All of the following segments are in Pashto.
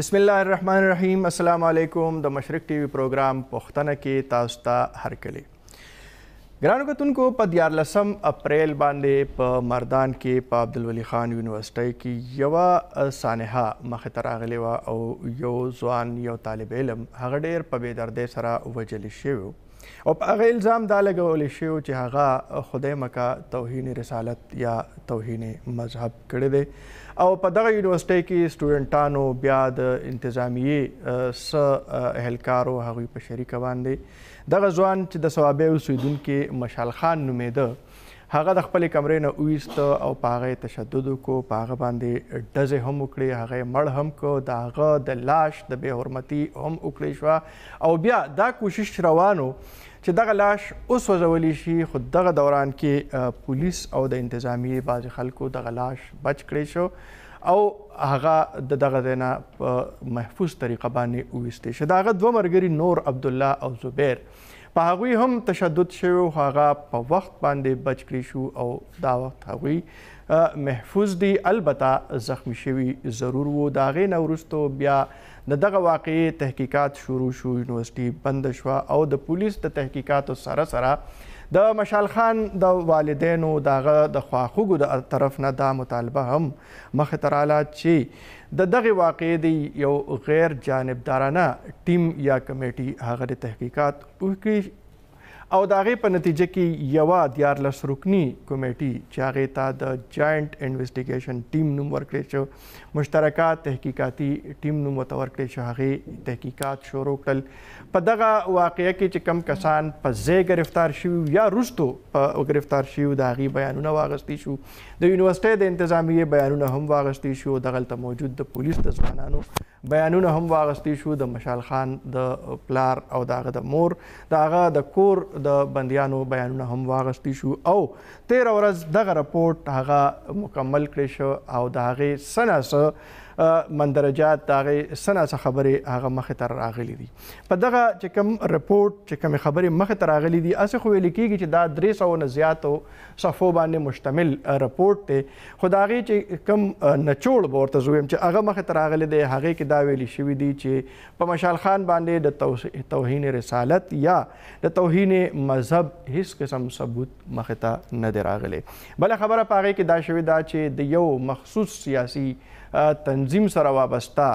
بسم الله الرحمن الرحیم السلام علیکم د مشرق ټي وي پروګرام پښتنه کې تاسو ته هر کلی ګرانو کتونکو په 14 اپریل باندې په مردان کې په عبد الولي خان یونیورسيټي کې یو سانحه مخ ته راغلی و او یو ځوان یو طالب علم هغه ډیر په بې دردۍ سره وجل شوی او په هغه الزام دا لګول شوی چې هغه خدای مکه توهین رسالت یا توهین مذهب کړی دی او په دغه یونیورسيټي کې سټوډنټانو بیا د انتظامیه س اهلکارو هغوی په شریک باندې دغه ځوان چې د ثوابه اوسیدون کې مشال خان نومیده هغه د خپل کمرې نه اوست او په هغه تشدد کو په هغه باندې ډزې هم وکړي هغه مړ هم کو دا هغه د لاش د به حرمتي هم وکړي شو او بیا دا کوشش روانو چې دغه لاش اوس وزولې شي خو دغه دوران کې پولیس او د انتظامی باز خلکو دغه لاش بچ کړی شو او هغه د دغه دینا په محفوظ طریقه باندې وېستې شه داغه دوه مرګري نور عبد الله او زبیر په هغه هم تشدد شوی هغه په وخت باندې بچ کړی شو او دا وخت هغه محفوظ دی البته زخمی شوی ضرور وو داغه نورستو بیا د دغه واقعي تحقیقات شروع شو یونیورسيټي بند شو او د پولیس د تحقیقاتو سره سره د مشال خان د والدینو دغه د خواخوږو د طرف نه دا مطالبه هم مخ تراله چې د دغه واقعې دی یو غیر جانبدارانه ټیم یا کمیټي هغه د تحقیقات وکړي او دا غي په نتیجه کې یو دیار لس رکنی کمیټي چې هغه ته د جاینټ انویسټیګیشن ټیم نوم ورکړل شو مشترکه تحقیقاتي ټیم نوم وتور کړی چې هغه تحقیقات شروع کړل په دغه واقعې کې چې کم کسان په ځای گرفتار شوي یا روستو په گرفتار شوي د هغه بیانونه واغستي شو د یونیورسيټي د انتظامیه بیانونه هم واغستي شو دغلته موجود د پولیس د ځوانانو بیانونه هم واغستي شو د مشال خان د پلار او دغه د مور دغه د کور د بندیانو بیانونه هم واغستي شو او 13 ورځ دغه رپورت هغه مکمل کړی شو او دغه سناسه مندرجات دغه سنا څخه خبره هغه مخه تر راغلي دي په دغه چې کوم رپورت چې کوم خبره مخه تر راغلي دي اسه خو لیکيږي چې دا 300 نه زیاتو صفو باندې مشتمل رپورت ته خدایي چې کوم نچوړ ورته زویم چې هغه مخه تر راغلي دي هغه کې دا ویلي شوی دي چې په مشال خان باندې د توهین رسالت یا د توهین مذهب هیڅ قسم ثبوت مخه ته نه دراغله بل خبره پاره کې دا شوی دا چې د یو مخصوص سیاسي تنظیم سره وابسته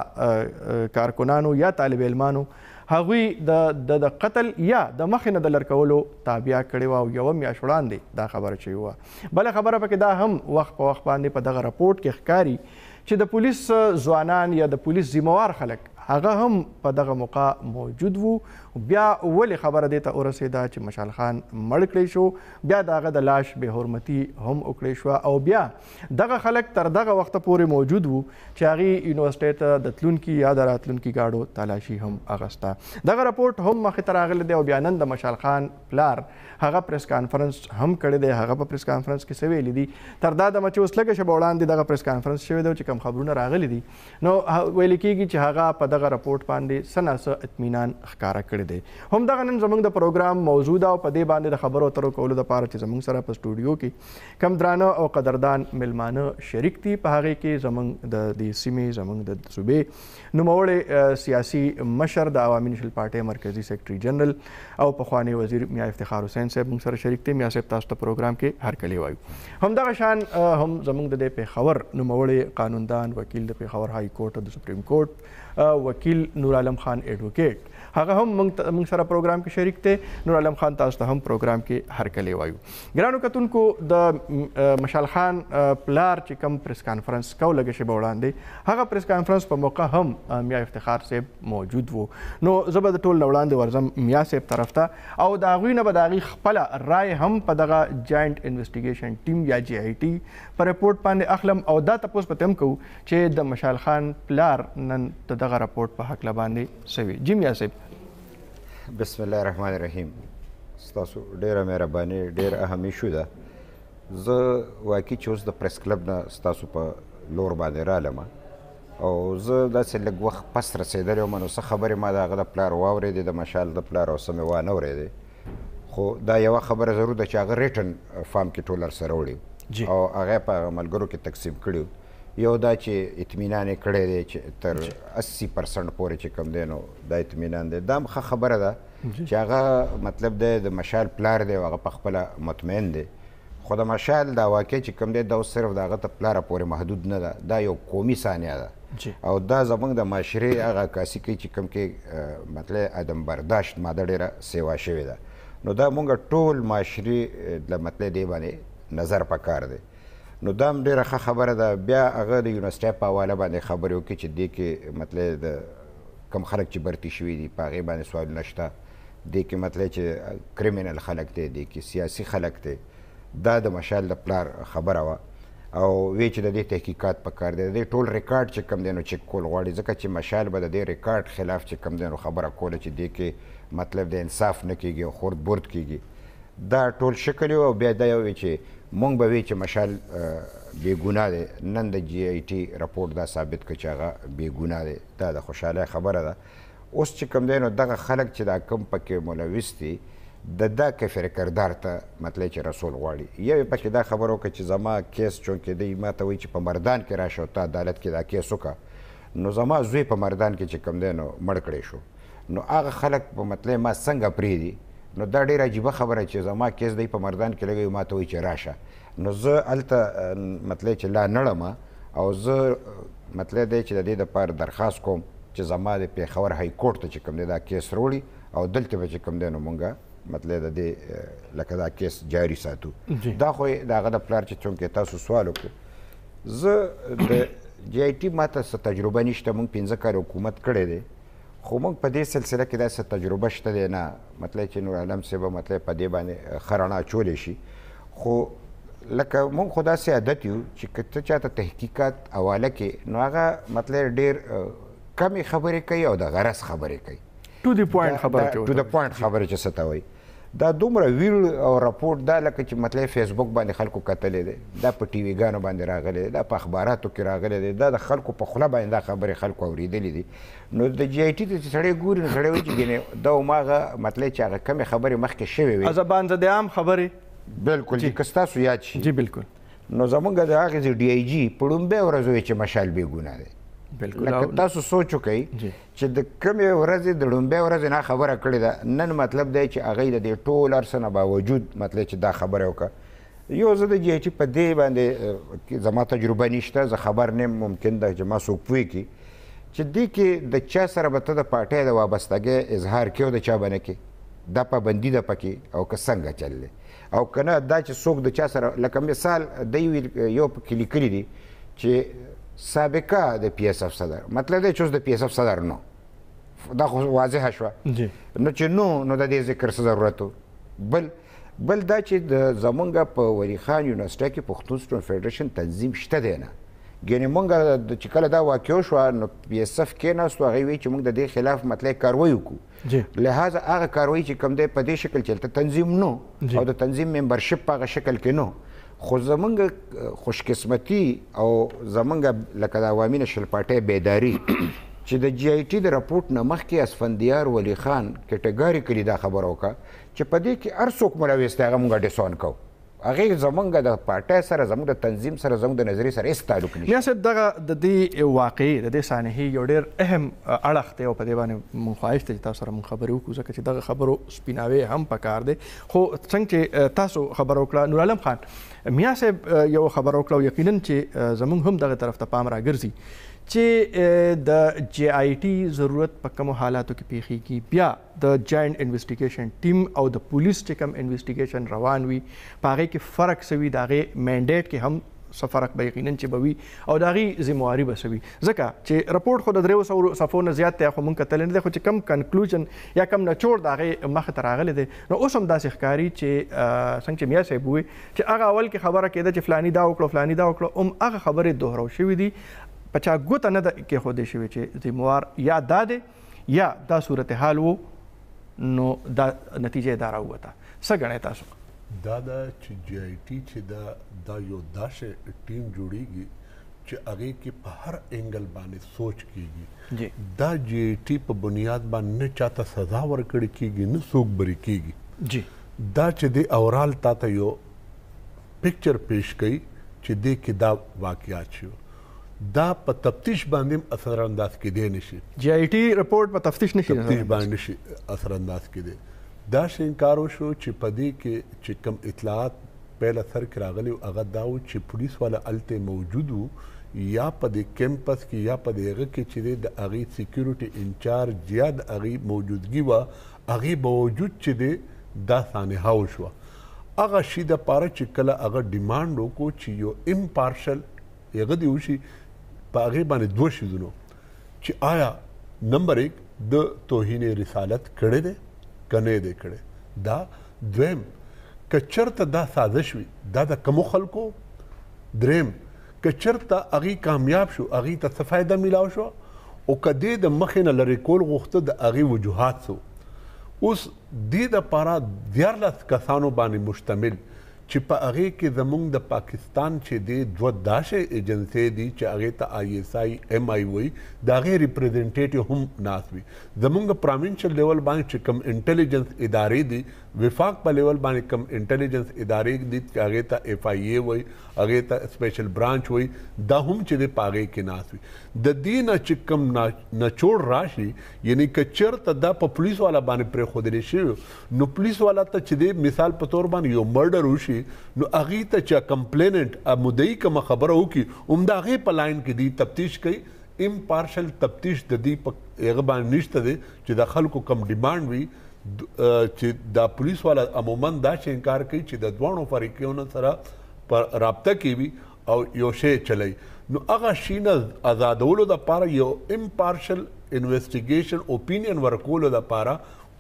کارکونانو یا طالب علمانو هغوی د د قتل یا د مخنه د لړکولو تابع کړي وو یو میاش وړاندې دا خبره چي وو بل خبره پکې دا هم وخت په وخت باندې په دغه رپورت کې ښکاری چې د پولیس ځوانان یا د پولیس ذمہوار خلک هغه هم په دغه موقع موجود وو بیا ولې خبره دې ته ورسېده چې مشال خان مړ کړی شو بیا دغه د لاش به حرمتي هم وکړی شو او بیا دغه خلک تر دغه وخت پورې موجود وو چې هغه یونیورسيټي ته د تلونکو یا د راتلونکو گاډو تلاشي هم اغستا دغه راپورټ هم مخ ته راغلی دی او بیا نن د مشال خان پلار هغه پریس کانفرنس هم کړی دی هغه په پریس کانفرنس کې څه ویلي دي تر دا د مچوس لګه شب وړاندې دغه پریس کانفرنس شوی دی چې کم خبرونه راغلي دي نو ویل کېږي چې هغه په دغه راپورټ باندې سناسه اطمینان ښکارا کړی کړی دی همدغه نن زموږ د پروګرام موضوع دا او په دې باندې د خبرو اترو کولو لپاره چې زموږ سره په سټوډیو کې کم درانه او قدردان ملمانه شریک دي په هغه کې زموږ د دې سیمې زموږ د صوبې نوموړی سیاسي مشر د عوامي نشل پارټۍ مرکزی سیکرټري جنرال او پخوانی وزیر میا افتخار حسین صاحب موږ سره شریک دي میا صاحب تاسو ته پروګرام کې هر کلی وایو همدغه شان هم زموږ د پیښور نوموړی قانوندان وکیل د پیښور های کورټ او د سپریم کورټ وکیل نور عالم خان اډوکیټ هغه هم موږ سره پروګرام کې شریک ته نور عالم خان تاسو ته هم پروګرام کې هر کله وایو ګرانو کتونکو د مشال خان پلار چې کوم پریس کانفرنس کو لګې شی وړاندې هغه پریس کانفرنس په موقع هم میا افتخار صاحب موجود وو نو زبر د ټول وړاندې ورزم میا صاحب طرف ته او دا غوی نه به دا غي خپل رائے هم په دغه جاینټ انویسټیګیشن ټیم یا جی آی ټی پر رپورت باندې اخلم او دا تاسو پته هم کو چې د مشال خان پلار نن دغه رپورت په حق لباندې سوي جیم یا صاحب بسم الله الرحمن الرحیم ستاسو ډیره مهرباني ډیر اهم ایشو ده زه واقعي چې اوس د پریس کلب نه ستاسو په لور باندې رالم او زه داسې لږ وخت پس رسېدلی وم نو څه خبرې ما د هغه د پلار واورېدې د مشال د پلار او څه مې وانه اورېدې خو دا یوه خبره ضرور ده چې هغه ریټن فارم کې ټول سره وړي او هغه په ملګرو کې تقسیم کړي یو دا چې اطمینان کړی دی چې تر 80% پورې چې کم دی نو دا اطمینان دی دا مخه خبره ده چې هغه مطلب دی د مشال پلار دی هغه په خپل مطمئن دی خو د مشال دا واقع چې کم دی دا صرف د هغه ته پلار پورې محدود نه ده دا یو قومي ثانیه ده او دا زمونږ د معاشره هغه کاسي کې چې کم کې مطلب ادم برداشت ماده ډیره سیوا شوې ده نو دا مونږ ټول معاشري د مطلب دی باندې نظر پکار دی نو دا هم ډیره ښه خبره ده بیا هغه د یونیورسټۍ په حواله باندې خبرې وکړي چې دې کې مطلب د کم خلک چې برتی شوي دي په هغې باندې سوالونه شته دې کې مطلب چې کریمینل خلک دی دې کې سیاسي خلک دی دا د مشال د پلار خبره وه او وی چې د دې تحقیقات پکار دی د ټول ریکارډ چې کم دینو چک کول غواړي ځکه چې مشال به د دې ریکارډ خلاف چې کم دینو خبره کوله چې دې کې مطلب د انصاف نه کیږي او خورد برد کیږي دا ټول شکل او بیا دا یو چې مونږ به وی چې مشال بې ګناه دی نن د جی ای ټي راپور دا ثابت کړ چې هغه بې ګناه دی دا د خوشاله خبره ده اوس چې کوم دی نو دغه خلک چې دا کم پکې ملوث دي د دا کفر کردار ته مطلب چې رسول غواړي یو پکې دا خبرو کې چې زما کیس چون کې دی ما ته وی چې په مردان کې راشه او ته عدالت کې دا کیس وکړه نو زما زوی په مردان کې چې کوم دی نو مړ کړی شو نو هغه خلک په مطلب ما څنګه پریدي نو دا ډیره عجیبه خبره چې زما کیس دی په مردان کې لګي ما ته وایي چې راشه نو زه هلته مطلب چې لا نړم او زه مطلب دی چې د دې دپاره درخواست کوم چې زما د پیښور های کورټ ته چې کوم دی دا کیس روړي او دلته به چې کوم دی نو مونږه مطلب د دې لکه دا کیس جاري ساتو دا خو د هغه د پلار چې چونکې تاسو سوال وکړو زه د جی آی ټي ماته څه تجربه نشته مونږ پنځه کال حکومت کړی دی خو موږ په دې سلسله کې داسې تجربه شته دی نه مطلب چې نور عالم صاحب مطلب په دې باندې ښه رڼا اچولی شي خو لکه موږ خو داسې عادت یو چې که ته چاته تحقیقات حواله کې نو هغه مطلب ډېر کمې خبرې کوي او د غرض خبرې کوي ټو دی پوینټ خبره کوي ټو دی پوینټ خبره چې څه ته وایي دا دومره ویل او راپور دا لکه چې مطلب فیسبوک باندې خلکو کتلې دي دا په ټي وي غانو باندې راغلي دي دا په اخباراتو کې راغلي دي دا د خلکو په خوله باندې دا خبرې خلکو اوریدلې دي نو د جی آی ټي ته سړی ګوري نو سړی وایي چې ګینه دا ماغه مطلب چې هغه کمې خبرې مخکې شوې وي ازه باندې د عام خبرې بالکل چې کستا سو یاد شي جی بالکل نو زمونږ د هغه ډي آی جی په لومبه ورځوي چې مشال به ګونه دي بالکل لکه تاسو سوچ وکئ چې د کمې ورځې د لومبۍ ورځې نه خبره کړې ده نن مطلب دی چې هغه د دې ټول ارسنه باوجود مطلب چې دا خبره وکړه یو زه د جی ایچ په دې باندې زما تجربه نشته زه خبر نه ممکن ده چې ما څوک پوي کی چې دې کې د چا سره به ته د پارټۍ د وابستګۍ اظهار کیو د چا باندې کې دا پابندي ده پکې او که څنګه چللې او کنه دا چې څوک د چا سره لکه مثال د یو یو په کلیکري دي چې سابقه د پی اس اف صدر مطلب دی چې اوس د پی اس اف صدر نو دا خو واضح شو نو چې نو نو د دې ذکر څه ضرورت بل بل دا چې د زمونږ په وری خان یونیورسيټي کې پښتون سټون فدریشن تنظیم شته دی نه ګینه مونږ چې کله دا واقع شو نو پی اس اف کې نه سو غوي چې مونږ د دې خلاف مطلب کاروي وکړو لہذا هغه کاروي چې کم دی په دې شکل چلته تنظیم نو او د تنظیم ممبرشپ په شکل کې نو خو زمونږ خوشقسمتي او زمونږ لکه د عوامي نشل پارټۍ بیداری چې د جی آی ټي د راپورټ نه مخکې اسفندیار ولی خان کټګاری کړي دا خبره وکړه چې په دې کې هر څوک مروي استغه مونږه ډیسون کوو هغه زمونږ د پارټۍ سره زمونږ د تنظیم سره زمونږ د نظری سره هیڅ تعلق نشته نه دغه د دې واقعي د دې صحنه یو ډیر اهم اړخ دی او په دې باندې مونږ خواهش ته تاسو سره مونږ خبرې وکړو ځکه چې دغه خبرو سپیناوي هم پکار دی خو څنګه چې تاسو خبرو کړه نور عالم خان میا صاحب یو خبرو کړو یقینا چې زمونږ هم دغه طرف ته پام راګرځي چې د جی آی ټي ضرورت په کوم حالاتو کې پیښیږي بیا د جاینټ انویسټیګیشن ټیم او د پولیس چې کوم انویسټیګیشن روان وي په هغه کې فرق سوي دغه منډیټ کې هم سفرک به یقینا چې بوي او داغي ذمہواری به سوي ځکه چې رپورت خو د 300 صفو نه زیات ته خو مونږ کتل نه خو چې کم کنکلوژن یا کم نچوړ داغه مخ ته راغلي دي نو اوس هم داسې ښکاری چې څنګه چې میا صاحب وي چې هغه اول کې خبره کېده چې فلانی دا وکړو فلانی دا وکړو هم هغه خبره دوهرو شوې دي پچا ګوت نه د کې خوده شوی چې زموار یا دادې یا دا صورتحال وو نو دا نتیجه دارا هوا تا سګنه تاسو دا دا چې جی آی ټی چې دا دا یو داسې ټیم جوړیږي چې هغه کې په هر انګل باندې سوچ کیږي جی دا جی آی ټی په بنیاد باندې نه چاته سزا ورکړي کیږي نه سوق بری کیږي جی دا چې دی اورال تا ته یو پکچر پیش کړي چې دې کې دا واقعیات شوی دا په تفتیش باندې اثر انداز کې دی نشي جی آی ټی رپورت په تفتیش نشي تفتیش باندې شي اثر انداز کې دی دا شینکار وشو چې پدې کې چې کم اطلاعات پهل اثر کې راغلی او هغه دا و چې پولیس والا الته موجود وو یا په د کیمپس کې یا په دغه کې چې د اغي سکیورټي انچارج یا د اغي موجودګي وا اغي باوجود چې د دا صانحه وشو اغه شی د پاره چې کله اغه ډیماند وکړو چې یو امپارشل یغه دی وشي په هغه باندې دوه شیدونو چې آیا نمبر 1 د توهین رسالت کړي دي کنه دي کړي دا دویم کچرته دا سازش وي دا د کوم خلکو دریم کچرته اغي کامیاب شو اغي ته څه فائدہ میلاو شو او کدی د مخینه لری کول غوښته د اغي وجوهات سو اوس د دې لپاره د 14 کسانو باندې مشتمل چې په هغه کې زمونږ د پاکستان چې د دوه داسې ایجنسی دي چې هغه ته آی ایس آی ایم آی وای دا غي ریپرزینټیټیو هم ناس وي زمونږ پروینشل لیول باندې چې کم انټيليجنس ادارې دي وفاق په لیول باندې کم انټيليجنس ادارې دي چې هغه ته اف آی ای وای هغه ته سپیشل برانچ وای دا هم چې د پاګې کې ناس وي د دین چې کم نچوړ راشي یعنی کچر ته د پولیس والا باندې پر خو دې شي نو پولیس والا ته چې دی مثال په تور باندې یو مرډر وشي نو اغه ته چې کمپلیننت ا مدعی کوم خبره وکي اومدا غي په لاین کې دی تفتیش کوي امپارشل تفتیش د دې په هغه باندې نشته دي چې د خلکو کم ډیماند وي چې دا پولیس والا عموما دا چې انکار کوي چې د دوه فریقونو سره پر رابطه کوي او یو شی چلای نو هغه شینه آزادولو د پاره یو امپارشل انویسټیګیشن اپینین ورکولو د پاره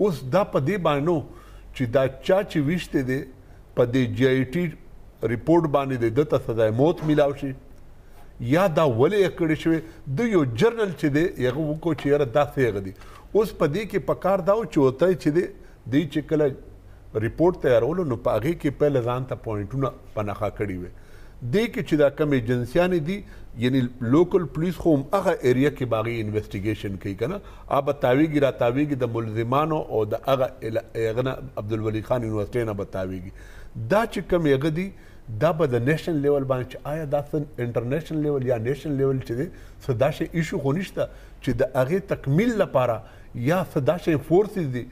اوس دا په دې باندې چې دا چا چې وشته دي په دې جی ای ټی ریپورت باندې د ته سزا موت ملاو شي یا دا ولې کړی شوی د یو جرنل چې دی هغه وکړو چې یاره دا څه دی اوس په دې کې پکار دا او چوتای چې دی د چې کله ریپورت تیارولو نو په هغه کې په لزان ته پوینټونه پناخه کړی وي د کې چې دا کمې جنسیان دي یعنی لوکل پولیس خو هغه ایریا کې باغی انویسټیګیشن کوي کنه اب تاویږي را تاویږي د ملزمانو او د هغه اغنا عبد الولی خان یونیورسيټي نه بتاویږي دا چې کم یغه دي دا به د نېشنل لیول باندې آیا دا سن انټرنیشنل لیول یا نېشنل لیول چې دي سو دا شی ایشو خو نشته چې د هغه تکمیل لپاره یا صداشه فورسز دي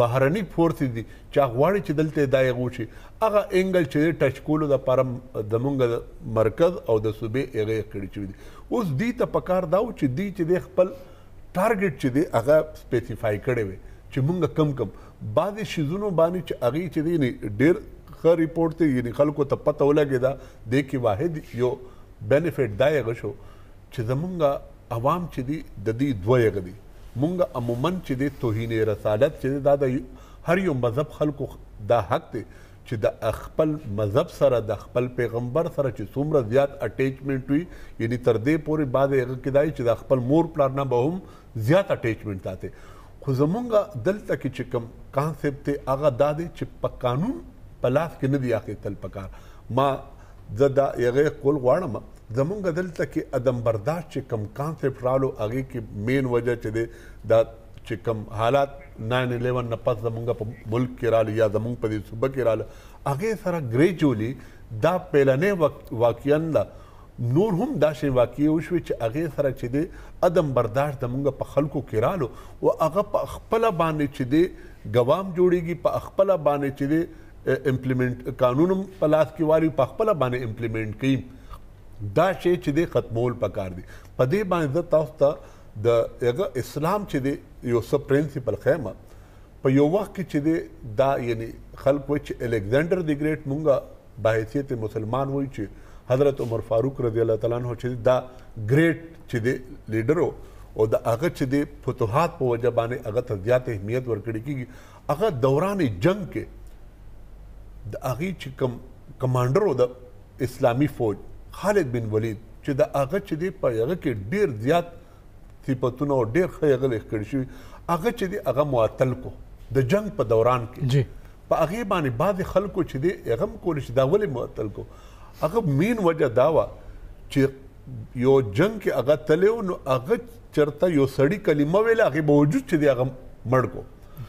بهرني فورسز دي چې غواړي چې دلته دای غوشي هغه انګل چې ټچ کولو د پرم د مونږ مرکز او د صوبې هغه کړی چې دي اوس دې ته پکار داو چې دې چې د خپل ټارګټ چې دی هغه سپیسیفای کړی وي چې مونږ کم کم بعضې شیزونو باندې چې هغه چې دی ډېر ښه ریپورت دی یعنی خلکو ته پته ولګېده دې کې واحد یو بینیفیټ دا یې غشو چې زمونږ عوام چې دی د دې دوه یې غدي مونږ عموما چې د توهین رسالت چې دا د هر یو مذهب خلکو دا حق دی چې د خپل مذهب سره د خپل پیغمبر سره چې څومره زیات اٹیچمنت وي یعنی تر دې پورې بعد هغه کدای چې د خپل مور پلار نه به هم زیات اٹیچمنت تاته خو زمونږ دلته کې چې کوم کانسپټ دی هغه دا دی چې په قانون په لاس کې نه دی اخې تل پکار ما زه دا یغه کول غواړم زمونږ دلته کې ادم برداشت چې کم کانسپټ رالو هغه کې مین وجه چې دی دا چې کم حالات 911 نه پس زمونږ په ملک کې رالو یا زمونږ په دې صوبه کې رالو هغه سره ګریجولي دا پیلنې وق... واقعا نور هم دا شی واقع وشو چې هغه سره چې دی ادم برداشت زمونږ په خلکو کې رالو او هغه په خپل باندې چې دی غوام جوړیږي په خپل باندې چې دی امپلیمنٹ قانونم په لاس کې واري په خپل باندې امپلیمنٹ کړي دا شی چې د ختمول پکار دي په دې باندې تاسو ته د هغه اسلام چې دی یو سب پرنسپل خیمه په یو وخت کې چې دی دا یعنی خلق و چې الیگزانډر دی ګریټ مونږه بحیثیت مسلمان وای چې حضرت عمر فاروق رضی الله تعالی عنہ چې دا ګریټ چې دی لیډر او دا هغه چې دی فتوحات په وجه باندې هغه ته زیات اهمیت ورکړي کیږي هغه دوران جنگ کې د هغه چې کم کمانډر و د اسلامی فوج خالد بن ولید چې د هغه چې دی په هغه کې ډیر زیات صفاتونه او ډیر ښه هغه لیک کړی شوی هغه چې دی هغه معطل کو د جنگ په دوران کې جی په هغه باندې بعض خلکو چې دی هغه کول شي دا ولې معطل کو هغه مین وجه دا و چې یو جنگ کې هغه تلو نو هغه چرته یو سړی کلمه ویل هغه باوجود چې دی هغه مړ کو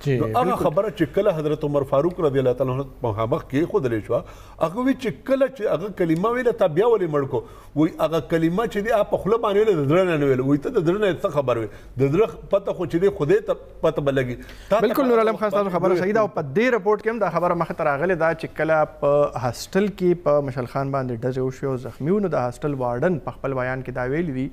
نو هغه خبره چې کله حضرت عمر فاروق رضی الله تعالی عنہ په مخ کې خود لې شو هغه وی چې کله چې هغه کلمه ویله تا بیا ولې مړ کو وی هغه کلمه چې دی په خله باندې له درنه نه ویل وی ته د درنه څه خبر وي د درخ پته خو چې دی خوده ته پته بلګي بالکل نور علم خاصه خبره صحیح ده او په دې رپورت کې هم دا خبره مخ ته راغله دا چې کله په هاستل کې په مشل خان باندې ډزې وشو زخمیونو د هاستل وارډن په خپل بیان کې دا ویل دي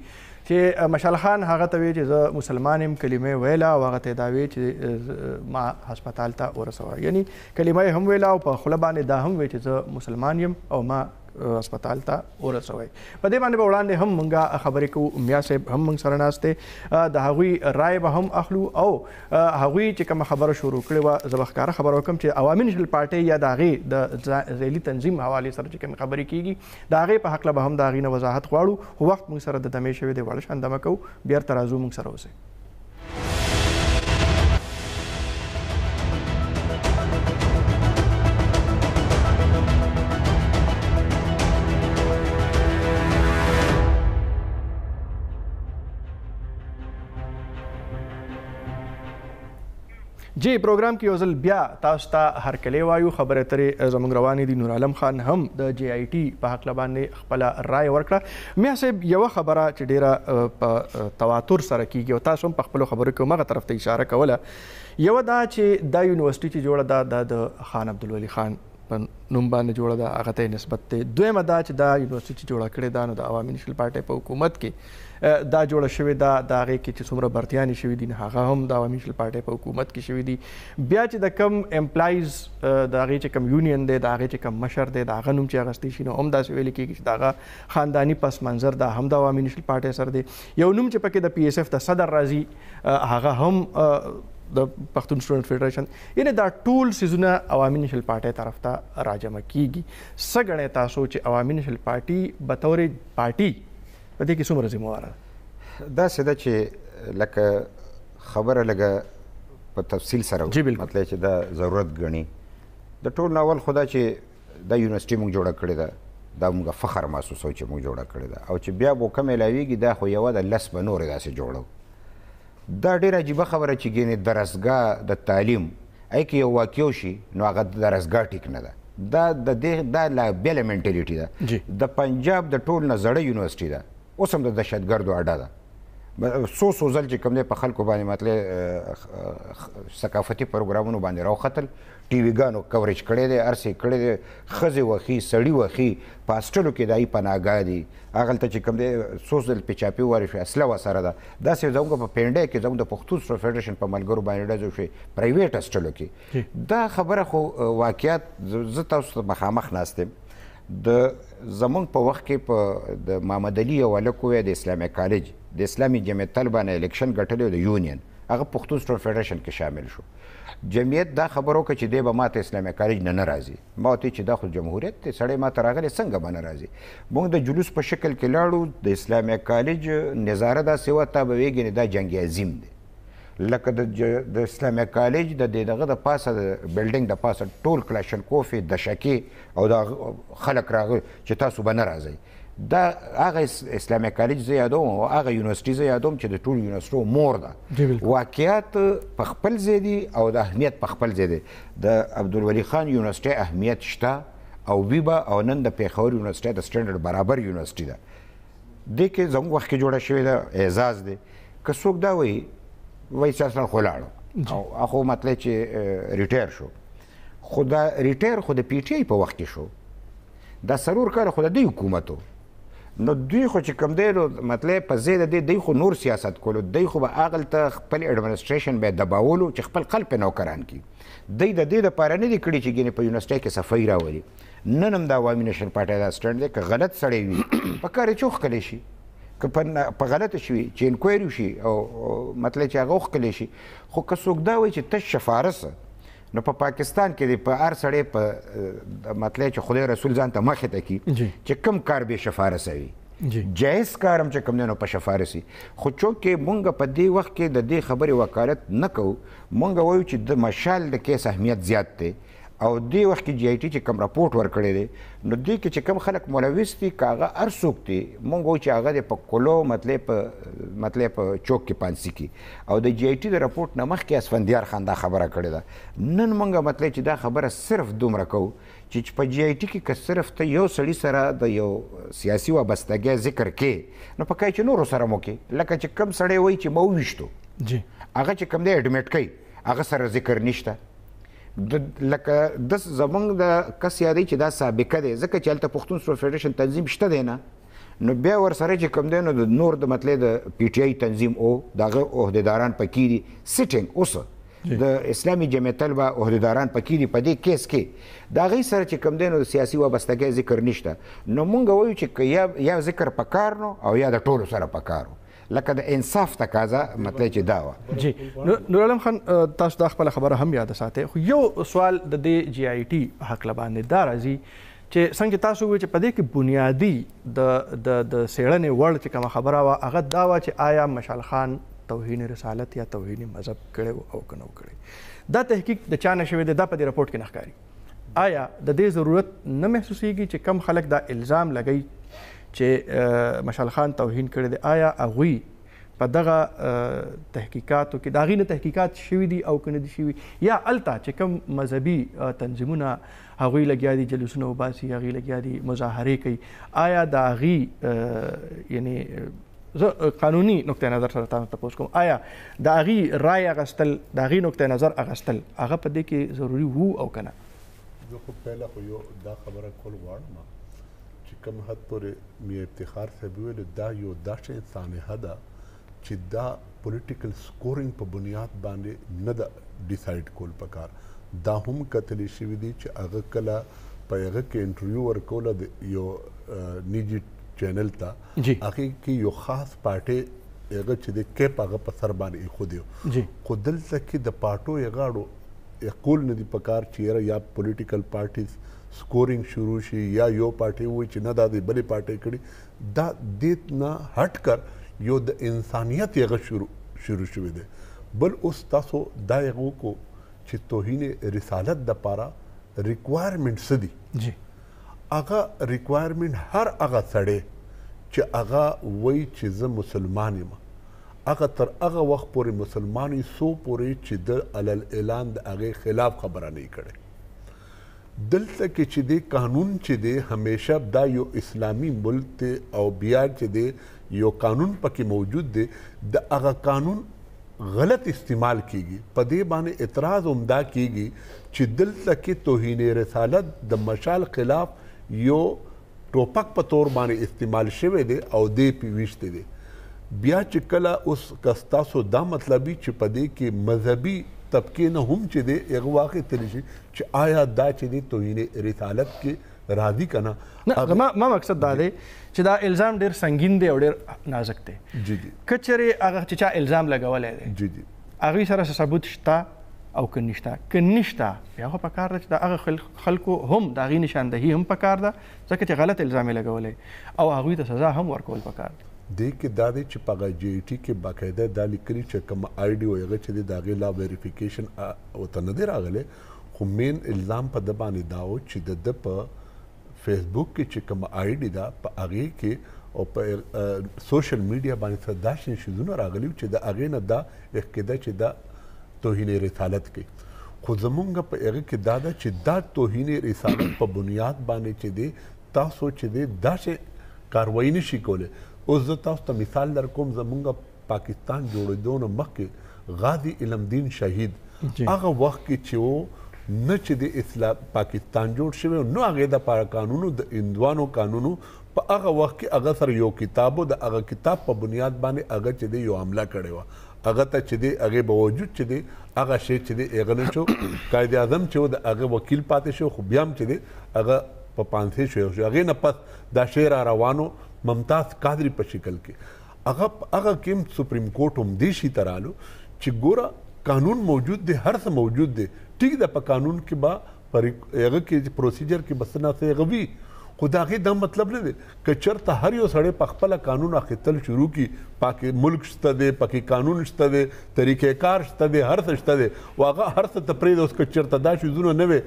چې مشال خان هغه ته وی چې زه مسلمان يم کلمې ویلا او هغه ته دا وی چې ما هسپتال ته ورسوه یعنی کلمه هم ویلا او په خله باندې دا هم وی چې زه مسلمان یم او ما هسپتال ته ورسوي په دې باندې وړاندې هم مونږه خبرې کوو میا صاحب هم مونږ سره ناشته د هغوی رائے به هم اخلو او هغوی چې کوم خبره شروع کړې و زبخکار خبرو کوم چې عوامي نشل پارټي یا داغي د زیلی تنظیم حواله سره چې کوم خبرې کیږي داغي په حق له به هم داغي نه وضاحت غواړو خو وخت مونږ سره د دمه شوی دی وړاندې کوو بیا تر ازو مونږ سره اوسئ جی پروګرام کې یوزل بیا تاسو ته هر کلی وایو خبره ترې زمونږ روانې دي نور عالم خان هم د جی آی ټی په حق لبانې خپل رائے ورکړه مې صاحب یو خبره چې ډیره په تواتر سره کیږي او تاسو هم په خپل خبرو کې مغه طرف ته اشاره کوله یو دا چې دا یونیورسيټي چې جوړه ده د خان عبد الولي خان په نوم باندې جوړه ده هغه ته نسبت ده دویمه دا چې دا یونیورسيټي جوړه کړې ده نو د عوامي نشل پارټي په حکومت کې دا جوړه شوې ده د هغې کې چې څومره برتیانې شوي دي هغه هم د عوامي شل پارټۍ په حکومت کې شوي دي بیا چې د کم امپلایز د هغې چې کم یونین دی د هغې چې کم مشر دی د هغه نوم چې اغستی شي نو هم داسې ویل کېږي چې د هغه خانداني پس منظر دا هم د عوامي شل پارټۍ سر دی یو نوم چې پکې د پی ایس اف د صدر راځي هغه هم د پښتون سټوډنټ فدریشن یعنی دا ټول سيزونه عوامي نشل پارټي طرف ته راجمع کیږي سګړې تاسو چې عوامي نشل پارټي بتورې پارټي په دې کې څومره ذمہوار دا ساده چې لکه خبره لګه په تفصیل سره مطلب چې دا ضرورت غني د ټول ناول خدا چې د یونیورسيټي موږ جوړه کړې ده دا موږ فخر محسوسو چې موږ جوړه کړې ده او چې بیا وو کوم لاویږي دا خو یو د لس بنور داسې جوړو دا ډیره عجیب خبره چې ګینه درسګه د تعلیم اې کې یو واقعو شي نو هغه درسګه ټیک نه ده دا د دې د لا بیل منټالیټي ده د پنجاب د ټول نظر یونیورسيټي ده اوس هم د دهشتګردو اډه ده سو سو ځل چې کوم دی په خلکو باندې مطلب ثقافتي پروګرامونو باندې راوختل ټي وي ګانو کوریج کړی دی ارسي کړی دی خزه وخی سړی وخی پاستلو کې دای پناګا دی اغه ته چې کوم دی سو ځل په چاپی وری شو اصله وسره ده دا سې زموږ په پینډه کې زموږ د پښتو سره فدریشن په ملګرو باندې راځو شي پرایویټ استلو کې دا خبره خو واقعیت زه تاسو ته مخامخ ناستم د زمون په وخت کې په د محمد علي او الکوې د اسلامي کالج د اسلامي جمعیت طالبان الیکشن ګټلې د یونین هغه پښتون سټور فدریشن کې شامل شو جمعیت دا خبرو کې چې دی به ماته اسلامي کالج نه ناراضي ما ته چې داخل جمهوریت ته سړی ما تراغلې څنګه باندې ناراضي موږ د جلوس په شکل کې لاړو د اسلامي کالج نظاره دا سیوا ته به ویګنه دا جنگ عظیم دی لکه د اسلامي کالج د دې دغه د پاسه د بلډینګ د پاسه ټول کلاشن کوفي د شکی او د خلک راغی چې تاسو به نه راځي دا هغه اسلامي کالج زه یادوم او هغه یونیورسيټي زه یادوم چې د ټول یونیورسيټو مور ده واقعیت په خپل ځای دی او د اهمیت په خپل ځای دی د عبدالولي خان یونیورسيټي اهمیت شته او ویبا او نن د پیښور یونیورسيټي د سټانډرډ برابر یونیورسيټي ده د کې زموږ وخت کې جوړه شوې ده اعزاز دی که څوک دا وایي وایس اصلا خولاړو او هغه مطلب چې ریټایر شو خو دا ریټایر خو د پی ټی آی په وخت کې شو دا سرور کار خو د دوی حکومتو نو دوی خو چې کم دی نو مطلب په زیاده دی دوی خو نور سیاست کولو دوی خو به اغل ته خپل اډمنستریشن به دباولو چې خپل قلب په نوکران کی دوی د دې لپاره نه دی کړی چې ګینه په یونیورسيټي کې صفای راوړي نن هم د عوامي نشن پټه دا سټند دی که غلط سړی وي په کار چوخ کړي شي که په غلطه شوي چې انکوایري شي او مطلب چې هغه وښکلی شي خو که څوک دا وایي چې تش شفارسه نو په پا پاکستان کې د په هر سړی په مطلب چې خدای رسول ځان ته مخې ته کی چې کم کار به شفارسه وي جایز کارم چې کوم نه په شفارسي خو چونکه مونږ په دې وخت کې د دې خبرې وکالت نه کوو مونږ وایو چې د مشال د کیس اهمیت زیات دی او دې وخت کې جی آی ټی چې کوم راپورټ ورکړی دی نو دې کې چې کوم خلک ملوث دي کاغه ارسوک دي مونږ وایو چې هغه په کولو مطلب په مطلب په چوک کې پانسي کی او د جی آی ټی د راپورټ نمخ کې اسفندیار خان دا خبره کړې ده نن مونږ مطلب چې دا خبره صرف دومره کوو چې په جی آی ټی کې که صرف ته یو سړی سره د یو سیاسي وابستګۍ ذکر کې نو پکې چې نور سره مو کې لکه چې کم سړی وای چې مو وښتو جی هغه چې کم دی اډمیټ کوي هغه سره ذکر نشته لکه د زمونږ د کس یادی چې دا سابقه دی ځکه چې هلته پښتون سرو فیډریشن تنظیم شته دی نه نو بیا ورسره چې کوم دی نو د نور د مطلب د پی ټی آی تنظیم او دغه عہدیداران پکې دي سټینګ اوس د اسلامي جمعیت طلبه عہدیداران پکې دي په دې کیس کې دا غي سره چې کوم دی نو سیاسي وابستګي ذکر نشته نو مونږ وایو چې یا یا ذکر پکار نو او یا د ټولو سره پکارو لکه د انصاف تقاضا مطلب چې دا و جی نور علم خان تاسو دا خپل خبره هم یاد ساتئ خو یو سوال د دې جی آی ټی په حق لباندې دا راځي چې څنګه تاسو وی چې په دې کې بنیادی د د د سیړنې وړ چې کوم خبره وا هغه دا وا چې آیا مشال خان توهین رسالت یا توهین مذهب کړي او کنه کړي دا تحقیق د چا نشوي دا په دې رپورت کې نه ښکاری آیا د دې ضرورت نه محسوسيږي چې کم خلک دا الزام لګي چې مشال خان توهین کړی دی آیا اغوی په دغه تحقیقاتو کې داغې نه تحقیقات شوي دي او کنه دي شوي یا التا چې کوم مذهبي تنظیمونه هغوی لګیا دي جلوسونه وباسي هغوی لګیا دي مظاهره کوي آیا داغي یعنی زه قانوني نقطه نظر سره تاسو کوم آیا داغي رائے اغستل داغي نقطه نظر اغستل هغه په دې کې ضروری وو او کنه زه خو پهلا خو یو دا خبره کول غواړم کم حد پورې می افتخار صاحب ویل دا یو داسې انسانه ده چې دا پولیټیکل سکورینګ په بنیاد باندې نه دا ډیسایډ کول پکار دا هم کتلی شوی دی چې هغه کله په هغه کې انټرویو ورکول د یو نیجی چینل ته هغه کې یو خاص پارټي هغه چې د کیپ هغه په سر باندې ایښودی جی خو دلته کې د پاټو یې غاړو یقول نه دي په کار چې یا پولیټیکل پارټیز سکورینګ شروع شي یا یو پارټي وي چې نه دا د بلې پارټي کړي دا دیت نه هټ کر یو د انسانیت یې شروع شروع شوی دی بل اوس تاسو دا یو کو چې توهین رسالت د پاره ریکوایرمنټ سدي جی هغه ریکوایرمنټ هر هغه سړی چې هغه وای چې زه مسلمان یم هغه تر هغه وخت پورې مسلمانۍ سو پورې چې د علل اعلان د هغه خلاف خبره نه کړي دلته کې چې دی قانون چې دی همیشه دا یو اسلامی ملک دی او بیا چې دی یو قانون پکې موجود دی د هغه قانون غلط استعمال کیږي په دې باندې اعتراض عمدا کیږي چې دلته کې توهین رسالت د مشال خلاف یو ټوپک په تور باندې استعمال شوی دی او دې پیوښته دی بیا چې کله اوس کستاسو دا مطلبي چې په دې کې مذهبي طبقې نه هم چې دی هغه واقع تل شي چې آیا دا چې دی توهین رسالت کې راضي کنه نه ما ما مقصد دا دی چې دا الزام ډیر سنگین دی او ډیر نازک دی جی جی کچره هغه چې چا الزام لګولې دی جی جی هغه سره ثبوت شته او کنيشتا کنيشتا بیا خو پکار ده چې دا هغه خلکو هم دا غي نشاندهي هم پکار ده ځکه چې غلط الزام لګولې او هغه ته سزا هم ورکول پکار ده دې کې دا دی چې په جی ټی e کې باقاعده دا لیکلي چې کوم آی ډی وایغه چې دا غي لا ویریفیکیشن او ته نه دی راغله خو مین الزام په د باندې داو چې د په فیسبوک کې چې کوم آی ډی دا په هغه کې او په سوشل میډیا باندې دا شین شیزونه راغلی چې د هغه نه دا اقتدا چې دا توهین رسالت کې خو زمونږ په هغه کې دا ده چې دا توهین رسالت په بنیاد باندې چې دی تاسو چې دی دا شی کاروایی نشي کوله اوس زه تاسو ته مثال درکوم زمونږ پاکستان جوړېدو نه مخکې غازی علم دین شهید هغه وخت کې چې و نه چې د اسلام پاکستان جوړ شوی نو هغه د قانونو د اندوانو قانونو په هغه وخت کې هغه سره یو کتابو د هغه کتاب په بنیاد باندې هغه چې دی یو حمله کړې و هغه ته چې دی هغه باوجود چې دی هغه شی چې دی هغه نه شو قائد اعظم چې د هغه وکیل پاتې شو خو بیا هم چې دی هغه په پانسې شو هغه نه پس دا شی را روانو ممتاز قادری په شکل کې هغه هغه کوم سپریم کورټ هم دی شي ترالو چې ګوره قانون موجود دی هر څه موجود دی ټیک ده په قانون کې با پر هغه کې پروسیجر کې بسنه څه غوي خداغه دا مطلب نه دی چې چرته هر یو سړی په خپل قانون اخیتل شروع کی پاک ملک شته دی پاکي قانون شته دی طریقې کار شته دی هر څه شته دی واغه هر څه تپرید اوس که چرته دا شی زونه نه وي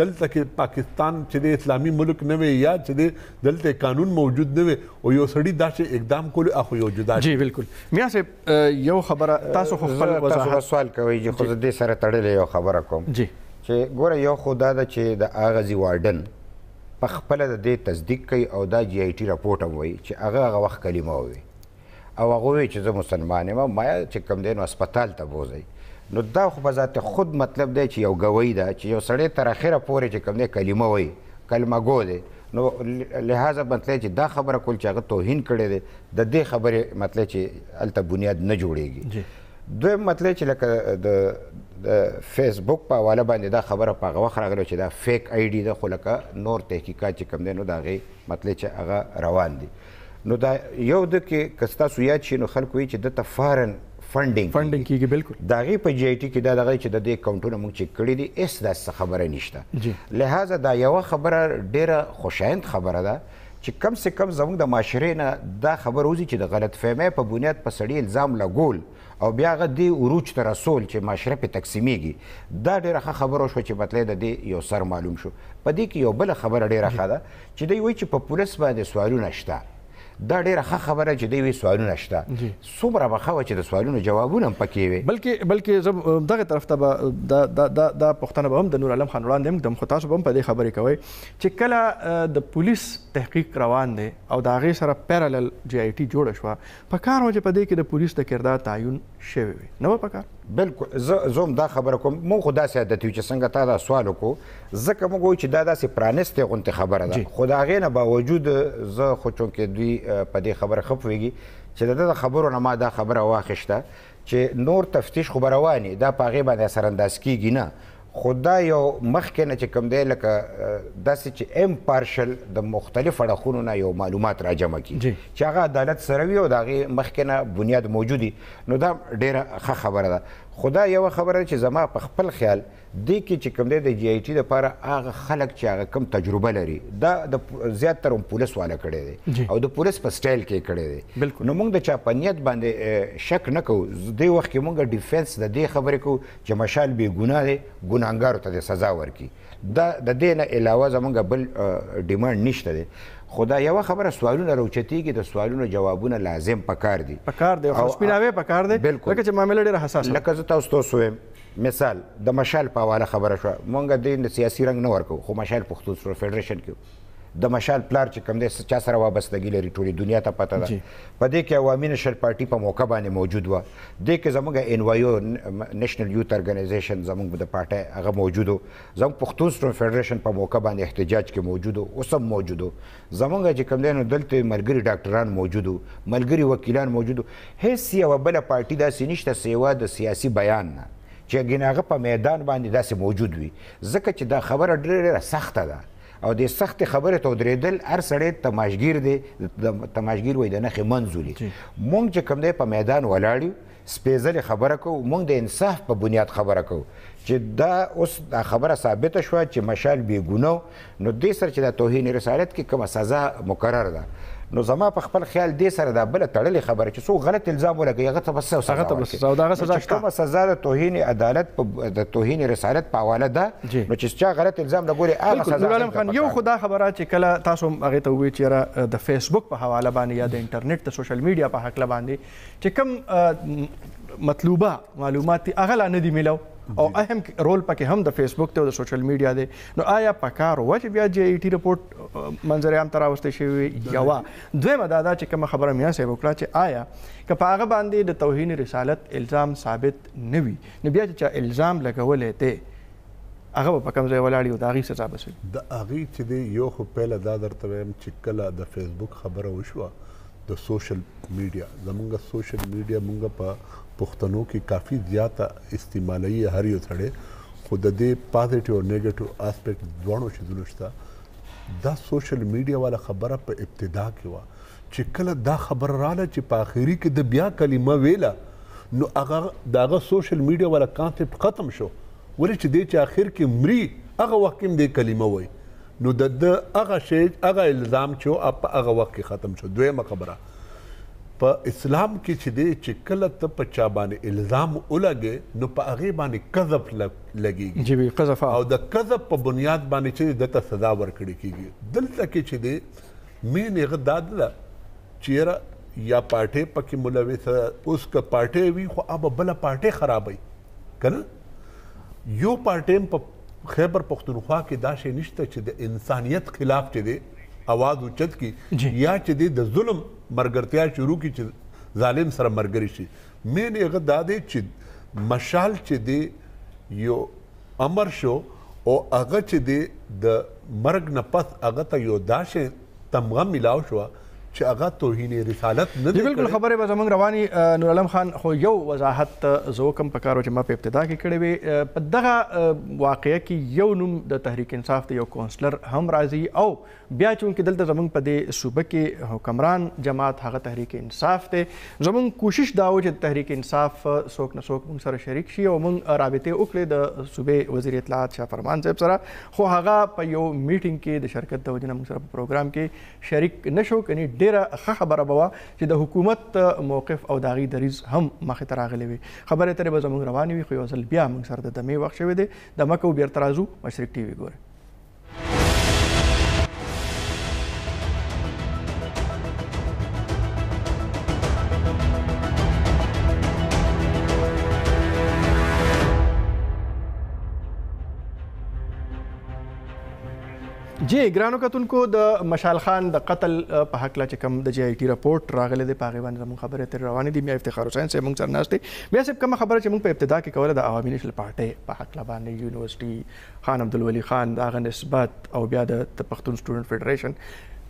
دلته کې پاکستان چې دی اسلامي ملک نه وي یا چې دی دلته قانون موجود نه وي او یو سړی دا شی اقدام کول اخو یو جدا جی بالکل میا صاحب یو خبره تاسو خو خپل وضاحت سوال کوي چې خو دې سره تړلې یو خبره کوم جی چې ګوره یو خدای دا چې د اغازي وارډن په خپل د دې تصدیق کوي او دا جی آی ټی راپورټ هم وایي چې هغه هغه وخت کلمه وي او هغه وایي چې زه مسلمان یم ما چې کم دی نو هسپتال ته بوزئ نو دا خو په ذات خود مطلب دی چې یو گوی ده چې یو سړی تر اخره پورې چې کم دی کلمه وایي کلمه ګو دی نو لہذا مطلب چې دا خبره کول چې هغه توهین کړی دی د دې خبرې مطلب چې الته بنیاد نه جوړیږي دوی مطلب چې لکه د د فیسبوک په حواله باندې دا خبره په هغه وخت راغله چې دا فیک آی ډي ده خو لکه نور تحقیقات چې کوم دی نو د هغې مطلب چې هغه روان دي نو دا یو د کې که ستاسو یاد شي نو خلک وایي چې دته فارن فنډینګ فنډینګ کیږي بالکل دا غي په جی ټی کې دا دغه چې د دې اکاونټونو موږ چک کړی دي اس دا خبره نشته لہذا دا یو خبره ډیره خوشایند خبره ده چې کم سه کم زموږ د معاشرې نه دا خبر وزي چې د غلط فهمۍ په بنیاد په سړی الزام لګول او بیا غ دی عروج تر رسول چې معاشره په تقسیمېږي دا ډیره خبره شو چې بتلې د دې یو سر معلوم شو په دې کې یو بل خبره ډیره ښه ده چې دوی وایي چې په پولیس باندې سوالونه شته دا ډیره ښه خبره چې دوی سوالونه شته څومره به خو چې د سوالونو جوابونه هم پکې وي بلکې بلکې زه دغه طرف ته دا دا دا دا پښتنه به هم د نور عالم خان وړاندې هم د مختاس به هم په دې خبرې کوي چې کله د پولیس تحقیق روان دی او دا غي سره پیرالل جی آی ټی جوړ شو په کار وجه په دې کې د پولیس د کردار تعین شوی وي نو په کار بالکل زه زوم دا خبره کوم مو خدا سي عادت چې څنګه تا دا سوال وکړو زکه موږ وایو چې دا داسې پرانستې غونته خبره ده خو دا غې نه باوجود زه خو چون کې دوی په دې خبره خپويږي چې د خبرو نه ما دا خبره واخښته چې نور تفتیش خبرواني دا پاغه باندې سرنداس کیږي نه خدا یو مخکې نه چې کوم دی لکه داسې چې ام پارشل د مختلف اړخونو نه یو معلومات را جمع کی چې هغه عدالت سره وي او د هغې مخکې نه بنیاد موجودي نو دا ډیره ښه خبره ده خدا یو خبره چې زما په خپل خیال دی کې چې کوم دی د جی آی ټي لپاره هغه خلک چې هغه کم تجربه لري دا د زیات تر پولیس والا کړي دي او د پولیس په سټایل کې کړي دي نو موږ د چا پنیت باندې شک نه کوو د وخت کې موږ ډیفنس د دې خبرې کوو چې مشال به ګناه دي ګناګارو ته سزا ورکړي دا د دې نه علاوه زمونږ بل ډیماند نشته دي خدا یو خبره سوالونه روچتیږي د سوالونو جوابونه لازم پکار دي پکار دي خو سپیناوي پکار دي لکه چې معاملې ډېر حساس لکه زه تاسو ته سویم مثال د مشال په حواله خبره شو مونږ د سیاسي رنگ نه ورکو خو مشال پښتون سره فدریشن کې د مشال پلار چې کوم دی چا سره وابستګي لري ټولې دنیا ته پته ده په دې کې عوامي نشر پارټي په موقع باندې موجود و د کې زموږ ان وایو نېشنل یوت ارګنایزیشن زموږ د پارټي هغه موجود و زموږ پښتون سټون فدریشن په موقع باندې احتجاج کې موجود و اوس هم موجود و زموږ چې کوم دی نو دلته ملګری ډاکټران موجود و ملګری وکیلان موجود و هیڅ یو بل پارټي داسې نشته سیوا د سیاسي بیان نه چې ګناغه په میدان باندې داسې موجود وي ځکه چې دا خبره ډېره سخته ده او د سخت خبره ته درېدل هر سړی تماشګیر دی تماشګیر وای د نخې منځولي مونږ چې کوم دی په میدان ولاړو سپېزل خبره کو مونږ د انصاف په بنیاد خبره کو چې دا اوس دا خبره ثابت شوه چې مشال بی ګونو نو د سر چې د توهین رسالت کې کومه سزا مقرر ده نو زما په خپل خیال دې سره دا بل تړلې خبره چې څو غلط الزام ولګي هغه ته بس سزا هغه ته بس سزا او دا سزا شته کومه سزا د توهین عدالت په د توهین رسالت په حواله ده نو چې چا غلط الزام لګوري هغه سزا بالکل خان یو خدا خبره چې کله تاسو هغه ته وی چې د فیسبوک په حواله باندې یا د انټرنیټ د سوشل میډیا په حق باندې چې کوم مطلوبه معلومات هغه لا نه دی ملو او اهم رول پکې هم د فیسبوک ته او د سوشل میډیا دی نو آیا پکار و چې بیا جی ای ټی رپورت منظر عام تر واستې شوی یو دویمه دا دا چې کوم خبره میا سه وکړه چې آیا که په هغه باندې د توهین رسالت الزام ثابت نه وي نو بیا چې الزام لګولې ته هغه په کوم ځای ولاړ یو د هغې سزا بس د هغې چې دی یو خو پهله دا درته وایم چې کله د فیسبوک خبره وشوه د سوشل میډیا زمونږ سوشل میډیا مونږ په پښتنو کې کافي زیاته استعمالي هر یو تړي خو د دې پازیټیو او نیگیټیو اسپیکټ دوه شیدونه شته دا سوشل میډیا والا خبره په ابتدا کې و چې کله دا خبر رااله چې په اخیری کې د بیا کلمه ویله نو هغه داغه سوشل میډیا والا کانسپټ ختم شو ولې چې دې چې اخر کې مري هغه وخت کې دې کلمه وای نو د هغه شی هغه الزام چې په هغه وخت کې ختم شو دویمه خبره په اسلام کې چې دی چې کله ته په چا باندې الزام ولګې نو په هغه باندې قذف لګيږي جی به قذف او د قذف په بنیاد باندې چې د ته سزا ورکړي کیږي دلته کې چې دی مین غداد لا چیرې یا پاټه پکې ملوث اوس کا پاټه وی خو اب بل پاټه خرابای کنه یو پارټیم په خیبر پختونخوا کې دا شی نشته چې د انسانیت خلاف چې دی आवाज اوچت کی یا چې دی د ظلم مرګرتیا شروع کی چې ظالم سره مرګري شي مې نه هغه دادې چې مشال چې دی یو امر شو او هغه چې دی د مرګ نه پس هغه ته یو داشه تمغه ملاو شو چې هغه توهین رسالت نه دی بالکل خبره به زمونږ رواني نور علم خان خو یو وضاحت زو کم پکارو چې ما په ابتدا کې کړی وي په دغه واقعې کې یو نوم د تحریک انصاف ته یو کونسلر هم راځي او بیا چون کې دلته زمونږ په دې صوبه کې حکمران جماعت هغه تحریک انصاف ته زمونږ کوشش داو چې تحریک انصاف څوک نه څوک موږ سره شریک شي او موږ رابطه وکړي د صوبې وزیر اطلاعات شاه فرمان صاحب سره خو هغه په یو میټینګ کې د شرکت د وجنه موږ سره په پروګرام کې شریک نشو کني ډیره ښه خبره بوه چې د حکومت موقف او داغي دریز هم مخې ته راغلی وي خبره ترې به زموږ روانې وي خو یو ځل بیا موږ سره د دمې وخت شوی دی د مکو بیرته راځو مشرق ټي وي ګوره جی ګرانو کتونکو د مشال خان د قتل په حق لا چې کوم د جی آی ټی راپورټ راغلی دی په غوښنه زموږ خبره تر روانه دي مې افتخار حسین سه موږ سره ناشته بیا سب کوم خبره چې موږ په ابتدا کې کوله د عوامي نشل پارټي په حق لا باندې یونیورسيټي خان عبد الولي خان دا غن نسبت او بیا د پښتون سټوډنټ فدریشن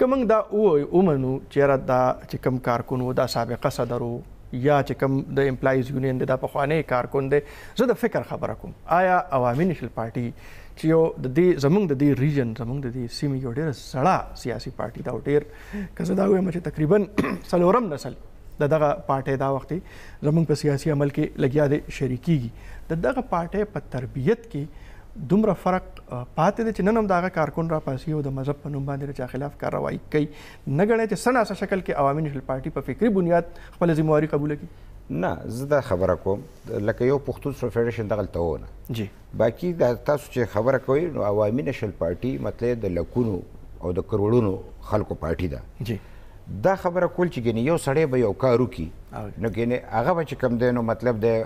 کوم دا او اومنو چې را دا چې کوم کارکون و دا سابقه صدر یا چې کوم د امپلایز یونین د پخوانی کارکون دی زه د فکر خبره کوم آیا عوامي نشل پارټي چې یو د دې زمونږ د دې ریجن زمونږ د دې سیمې یو ډېر سړه سیاسي پارټي دا ډېر کزه دا وایم چې تقریبا سلورم نسل د دغه پارټي دا وخت زمونږ په سیاسي عمل کې لګیا دي شریکيږي د دغه پارټي په تربيت کې دومره فرق پاتې دي چې نن هم داغه کارکون را پاسي او د مذهب په نوم باندې چا خلاف کاروایی کوي نه غړي چې سنا شکل کې عوامي نشل پارټي په فکری بنیاد خپل ځمواري قبول کړي نه زه دا خبره کوم لکه یو پښتون سره فدریشن دغلته ونه جی باقي دا تاسو چې خبره کوئ نو عوامي نشل پارټي مطلب د لکونو او د کروڑونو خلکو پارټي ده جی دا خبره کول چې ګنې یو سړی به یو کارو کی نو ګنې هغه به چې کم دی نو مطلب د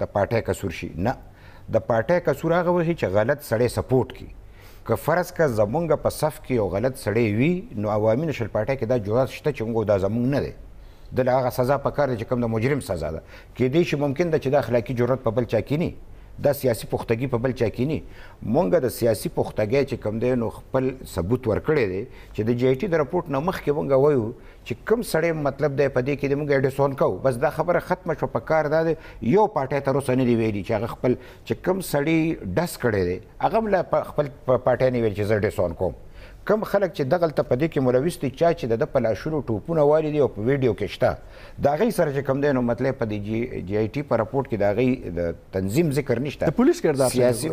د پارټي کسور شي نه د پارټي کسور هغه وي چې غلط سړی سپورټ کی که فرض کا زمونږ په صف کې یو غلط سړی وي نو عوامي نشل پارټي کې دا جوړ شته چې موږ دا زمونږ نه دی د هغه سزا په کار چې کوم د مجرم سزا ده کې دې چې ممکن ده چې د اخلاقی جرأت په بل چا کې نه د سیاسي پختګي په بل چا کې نه مونږ د سیاسي پختګي چې کوم دی نو خپل ثبوت ورکړي دي چې د جی ټی د رپورت نه مخکې مونږ وایو چې کوم سړی مطلب دی په دې کې مونږ اډیسون کو بس دا خبره ختمه شو په کار ده یو پټه تر اوسه نه دی ویلي چې هغه خپل چې کوم سړی ډس کړي دي هغه خپل پټه نه ویل چې زړه ډیسون کوم کم خلک چې دغلته په دې کې ملوث دي چا چې د په لاشرو ټوپونه واردي او په ویډیو کې شته دا غي سره چې کم دی نو مطلب په دې جی جی آی ټی په راپورټ کې دا غي د تنظیم ذکر نشته د پولیس کردار سیاسي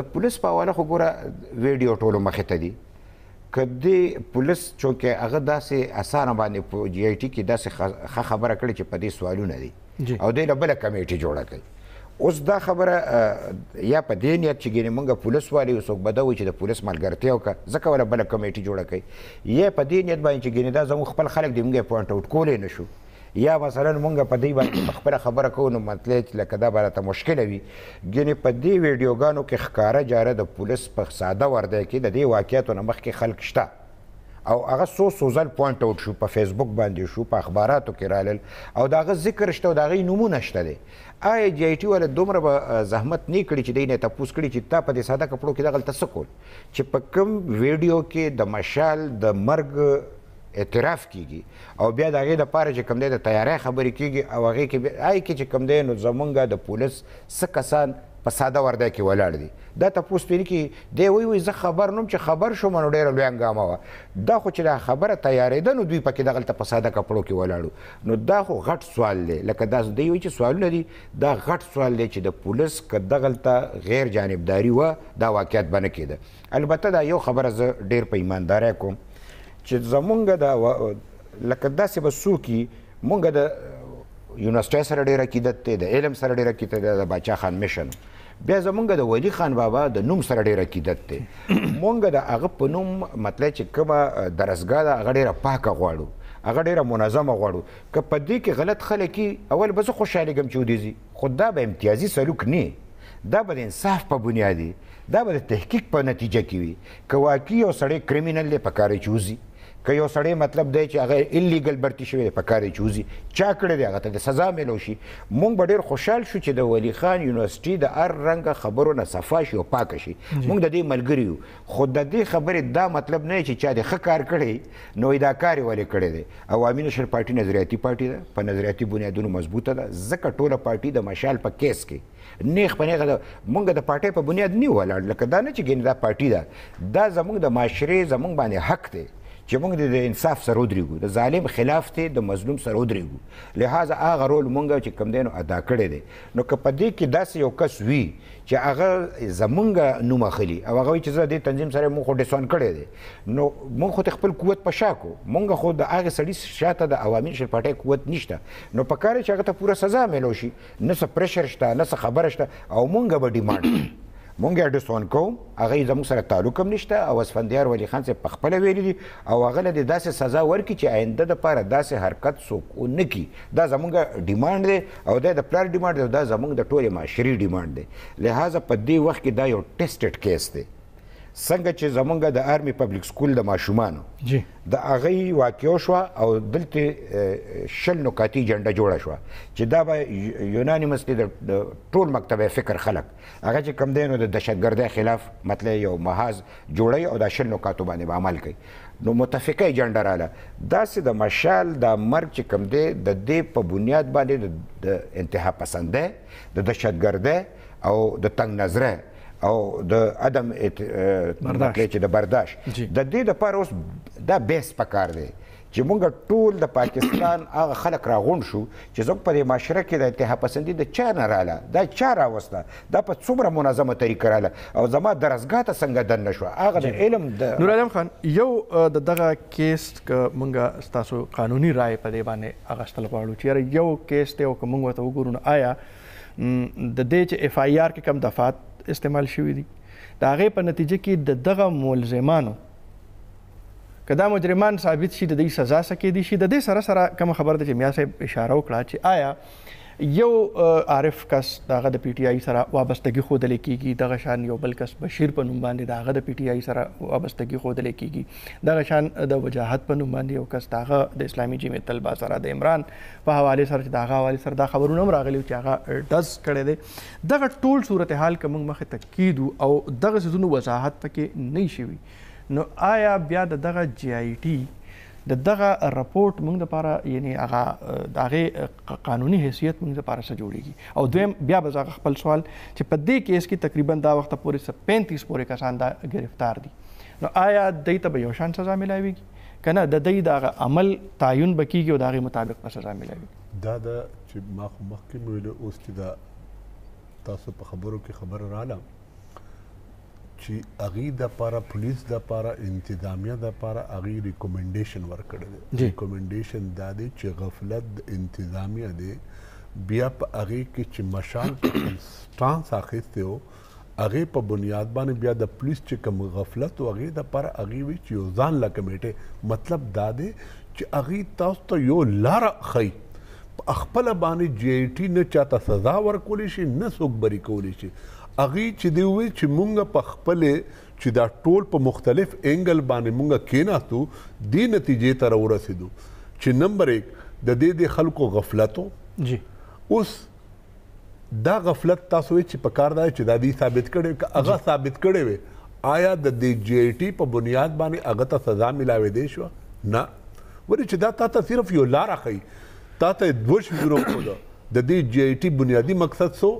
د پولیس په حواله خو ګوره ویډیو ټولو مخې ته دي کدی پولیس چونکه هغه داسې اسانه باندې جی آی ټی کې داسې خبره کړې چې په دې سوالونه دي او د بل کمیټه جوړه کړي اوس دا خبره یا په دې نیت چې ګینه مونږه پولیس واري وسوک بدوي چې د پولیس ملګرتیا وکړه ځکه ولا بل کمیټه جوړه کړي یا په دې نیت باندې چې ګینه دا زموږ خپل خلک دې مونږه پوینټ اوټ کولې نشو یا مثلا مونږ په دې باندې خبره خبره کوو نو مطلب لکه دا به راته مشکله وي ګینې په دې ویډیوګانو کې ښکاره جاره د پولیس په ساده ورده کې د دې واقعیتو نه مخکې خلک شته او هغه سو سوزل پوینټ اوټ شو په فیسبوک باندې شو په اخباراتو کې رالل او داغه ذکر شته او داغه نمونه شته دی آی جی ای ټی ول دومره به زحمت نه کړی چې دینه تاسو کړی چې تا په دې ساده کپړو کې دغل تسکول چې په کوم ویډیو کې د مشال د مرګ اعتراف کیږي او بیا دغه د پاره چې کم دی د تیارې خبرې کیږي او هغه کې آی کې چې کم دی نو زمونږه د پولیس سکسان په ساده ورده کې ولاړ دي دا تاسو پرې کې دی وی وی زه خبر نوم چې خبر شوم نو ډېر لوی انګامه و دا خو چې دا خبره تیارېده نو دوی پکې دغه ته په ساده کپړو کې ولاړو نو دا خو غټ سوال دی لکه دا دی وی چې سوال لري دا غټ سوال دی چې د پولیس کدغه ته غیر جانبداري و دا واقعیت بنه کېده البته دا یو خبره زه ډېر په ایمانداري کوم چې زمونږ دا لکه داسې به سوکي مونږ د یونیورسيټي سره ډېر کېدت ته د علم سره ډېر کېدت د بچا خان میشن بیا زمونږ د ولی خان بابا د نوم سره ډیره کیدت ته مونږ د هغه په نوم مطلب چې کومه درسګاه د هغه ډیره پاکه غواړو هغه ډیره منظمه غواړو که په دې کې غلط خلک اول بس خوشاله ګم چودیزي خدا به امتیازي سلوک نه دا به انصاف په بنیادی دا به تحقیق په نتیجه کې وي که واقعي او سړی کریمینل دی په کار چوزي که یو سړی مطلب دی چې هغه الیګل برتی شوی په کاري چوزي چا کړی دی هغه ته سزا ملو شي مونږ به ډیر خوشحال شو چې د ولی خان یونیورسيټي د هر رنګ خبرو نه صفا شي او پاک شي مونږ د دې ملګری یو خو د دې خبرې دا مطلب نه چې چا د ښه کار کړی نو دا کار ولې کړی دی عوامي نشر پارټي نظریاتي پارټي ده په نظریاتي بنیادونو مضبوطه ده ځکه ټوله پارټي د مشال په کیس کې نیخ په نیغه مونږ د پارټي په بنیاد نه ولاړ لکه دا نه چې ګیندا پارټي ده دا زمونږ د معاشري زمونږ باندې حق دی چې موږ د انصاف سره ودرېږو د ظالم خلاف ته د مظلوم سره ودرېږو لہذا هغه رول موږ چې کم دینو ادا کړی دی نو که په دې کې داسې یو کس وي چې هغه زمونږ نوم اخلي او هغه چې زه د تنظیم سره موږ خو ډیسون کړی دی نو موږ خو خپل قوت په شا کو موږ خو د هغه سړي شاته د عوامي شرپټې قوت نشته نو په کار چې هغه ته پوره سزا ملو شي نه څه پرشر شته نه څه خبره شته او مونږ به ډیماند مونږ اډیسون کوم هغه زموږ سره تعلق هم نشته او اسفندیار ولی خان صاحب په خپل ویل دي او هغه له داسې سزا ورکړي چې آینده د پاره داسې حرکت څوک ونه کړي دا زموږ ډیماند دی او دا د پلار ډیماند دی دا زموږ د ټوله معاشري ډیماند دی لہذا په دې وخت کې دا یو ټیسټډ کیس دی څنګه چې زمونږ د آرمی پبلک سکول د ماشومان جی د اغه واقعو شو او دلته شل نکاتی جنډه جوړه شو چې دا به یونانی مسجد د ټول مکتبه فکر خلق هغه چې کم دینو د دشتګردۍ خلاف مطلب یو محاذ جوړي او د شل نکاتو باندې عمل کوي نو متفقه جنډه رااله دا سه د مشال د مرګ کم دی د دې په بنیاد باندې د انتها پسنده د دشتګردۍ او د تنگ نظره او د عدم چې د برداشت د دې لپاره اوس دا بیس پکار دی چې مونږ ټول د پاکستان هغه خلک راغون شو چې زموږ په معاشره کې د انتها پسندي د چا نه رااله دا چا راوسته دا په څومره منظمه طریقه رااله او زما درسګاه ته څنګه دن نشو هغه د علم د نور عالم خان یو د دغه کیس ک مونږ تاسو قانوني رائے په دی باندې اغستل غواړو چې یو کیس ته او کوم وته وګورو آیا د دې چې اف آی آر کې کم دفعات استعمال شوی دي دا غي په نتیجه کې د دغه ملزمانو کدا مجرمان ثابت شي د دې سزا سکه دي شي د دې سره سره کوم خبر د چې میا صاحب اشاره وکړه چې آیا یو عارف کس دغه د پی ټ آی سره وابستګي خودل کیږي دغه شان یو بل کس بشیر په نوم باندې دغه د پی ټ آی سره وابستګي خودل کیږي دغه شان د وجاهت په نوم باندې یو کس دغه د اسلامي جمعیت طلبه سره د عمران په حواله سره دغه حواله سره د خبرونو راغلي چې هغه دز کړي دي دغه ټول صورتحال کوم مخه تاکید او دغه زونو وضاحت پکې نه شي نو آیا بیا دغه جی آی ټی د دغه راپورټ موږ لپاره یعنی هغه دغه قانوني حیثیت موږ لپاره سره جوړیږي او دویم بیا به زغ خپل سوال چې په دې کیس کې تقریبا دا وخت پورې 35 پورې کسان دا گرفتار دي نو آیا دې ته به یو شان سزا ملایويږي کنه د دې دغه عمل تعین بکیږي او دغه مطابق په سزا ملایويږي دا د چې ما خو مخکې ویل اوس چې دا تاسو په خبرو کې خبر رااله چې اغي د لپاره پولیس د لپاره انتظامیه د لپاره اغي ریکمنډیشن ورکړل دي ریکمنډیشن د دې چې غفلت انتظامیه دی بیا په اغي کې چې مشال ټرانس اخیسته وو هغه په بنیاد باندې بیا د پولیس چې کوم غفلت او هغه د پر هغه وی چې یو ځان لا کمیټه مطلب دا دی چې هغه تاسو ته یو لار خي خپل باندې جی ای ټی نه چاته سزا ورکول شي نه څوک بری کول شي اغه چې دی وی چې مونږ په خپل چې دا ټول په مختلف انګل باندې مونږ کیناتو دی نتیجې تر ورسېدو چې نمبر 1 د دې د خلکو غفلتو جی اوس دا غفلت تاسو چې په کار دی چې دا دی ثابت کړي چې هغه ثابت کړي وي آیا د دې جی ای ټی په بنیاد باندې هغه ته سزا ملاوي دی شو نه ورې چې دا تاسو صرف یو لار اخی تاسو دوش بیرو کو دا د دې جی ای ټی بنیادی مقصد سو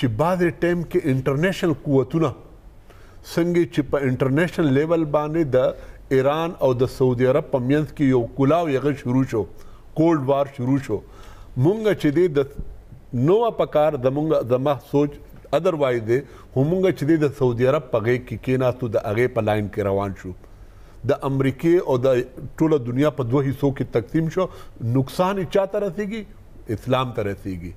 چې بعض ټیم کې انټرنیشنل قوتونه څنګه چې په انټرنیشنل لیول باندې د ایران او د سعودي عرب په منځ کې یو کلاو یغه شروع شو کولډ وار شروع شو مونږ چې د نو په کار د مونږ د ما سوچ ادروایز دی همونګه چې د سعودي عرب په غي کې کیناستو د هغه په لاین کې روان شو د امریکای او د ټوله دنیا په دوه حصو کې تقسیم شو نقصان چا ترسيږي اسلام ترسيږي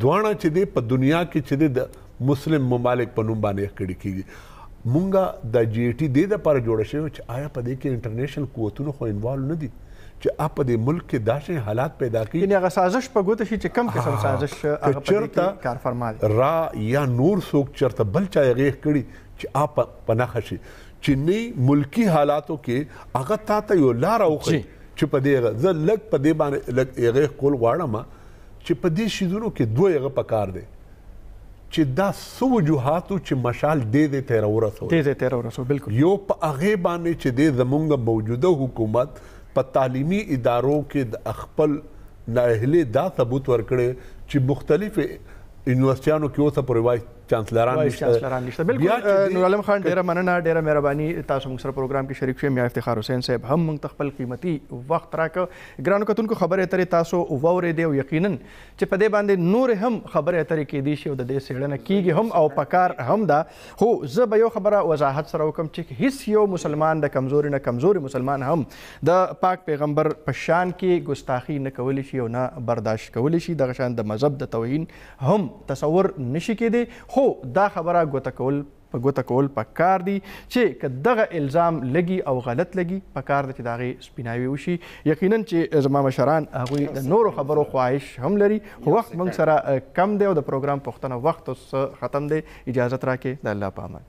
دوانه چې دی په دنیا کې چې دی د مسلم ممالک په نوم باندې کړي کیږي مونږه د جی ټی د لپاره جوړ شوی چې آیا په دې کې انټرنیشنل قوتونه خو انوالو نه دي چې اپ د ملک کې داسې حالات پیدا کړي یعنی هغه سازش په ګوته شي چې کم قسم سازش هغه چرته کار فرمایي را یا نور څوک چرته بل چا یې کړي چې اپ پناه شي چینی ملکی حالاتو کې هغه تا ته یو لار اوخی چې په دې ځل لګ په دې باندې لګ یې کول غواړم چې په دې شیدونو کې دوه یغه پکار دي چې دا سو وجوهاتو چې مشال دې دې تیر ورسو دې دې تیر ورسو بالکل یو په هغه باندې چې د زمونږ موجوده حکومت په تعلیمی ادارو کې د خپل نااهله دا ثبوت ورکړي چې مختلف یونیورسيانو کې اوسه پروايي چانسلران نشته چانسلران نشته بالکل نور عالم خان ډیره مننه ډیره مهرباني تاسو موږ سره پروګرام کې شریک شوم یا افتخار حسین صاحب هم موږ خپل قیمتي وخت راک ګرانو کتونکو خبره اترې تاسو وورې دی او یقینا چې په دې باندې نور هم خبره اترې کې دي شی او د دې سیړنه کیږي هم او پکار هم دا هو زه به یو خبره وضاحت سره وکم چې هیڅ یو مسلمان د کمزوري نه کمزوري مسلمان هم د پاک پیغمبر په شان کې ګستاخی نه کولی شي او نه برداشت کولی شي د غشان د مذهب د توهین هم تصور نشي کېدی خو خو دا خبره ګوته کول په ګوته کول په کار دي چې کدغه الزام لګي او غلط لګي په کار دي چې داغه سپیناوي وشي یقینا چې زما مشران هغه د نورو خبرو خواهش هم لري وخت موږ سره کم دی او د پروګرام پښتنه وخت اوس ختم دی اجازه ترا کې د الله پامان